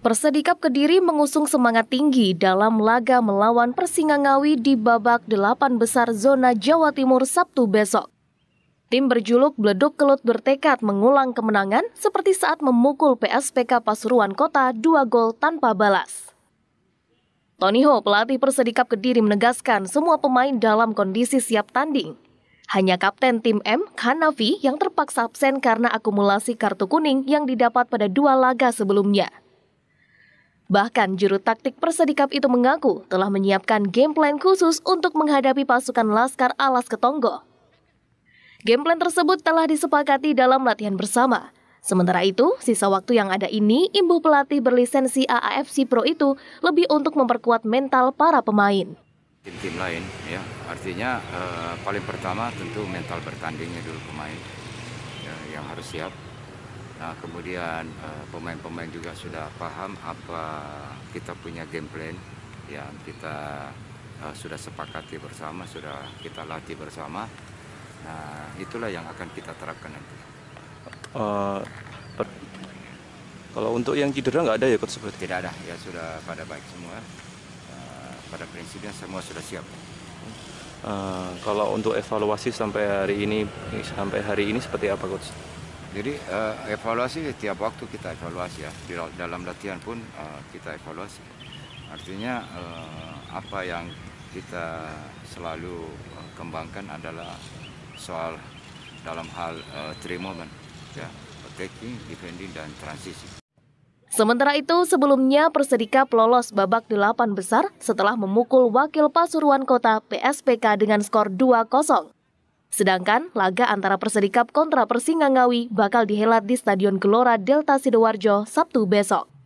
Persedikap Kediri mengusung semangat tinggi dalam laga melawan Persingangawi di babak delapan besar zona Jawa Timur Sabtu besok. Tim berjuluk Bleduk Kelut bertekad mengulang kemenangan seperti saat memukul PSPK Pasuruan Kota dua gol tanpa balas. Tony Ho, pelatih Persedikap Kediri menegaskan semua pemain dalam kondisi siap tanding. Hanya kapten tim M, Hanafi, yang terpaksa absen karena akumulasi kartu kuning yang didapat pada dua laga sebelumnya. Bahkan juru taktik Persedikap itu mengaku telah menyiapkan game plan khusus untuk menghadapi pasukan Laskar Alas Ketonggo. Game plan tersebut telah disepakati dalam latihan bersama. Sementara itu, sisa waktu yang ada ini, imbu pelatih berlisensi AAFC Pro itu lebih untuk memperkuat mental para pemain. Tim-tim lain, ya artinya uh, paling pertama tentu mental bertandingnya dulu pemain ya, yang harus siap Nah, kemudian eh, pemain-pemain uh, juga sudah paham apa kita punya game plan yang kita uh, sudah sepakati bersama, sudah kita latih bersama. Nah, itulah yang akan kita terapkan nanti. Uh, kalau untuk yang cedera nggak ada ya coach seperti tidak ada ya sudah pada baik semua uh, pada prinsipnya semua sudah siap uh, kalau untuk evaluasi sampai hari ini sampai hari ini seperti apa coach jadi uh, evaluasi tiap waktu kita evaluasi ya di dalam latihan pun uh, kita evaluasi. Artinya uh, apa yang kita selalu uh, kembangkan adalah soal dalam hal uh, three moment ya attacking, defending dan transisi. Sementara itu, sebelumnya Persedikap lolos babak delapan besar setelah memukul wakil Pasuruan Kota PSPK dengan skor 2-0. Sedangkan laga antara Perserikap kontra ngawi bakal dihelat di Stadion Gelora Delta Sidoarjo Sabtu besok.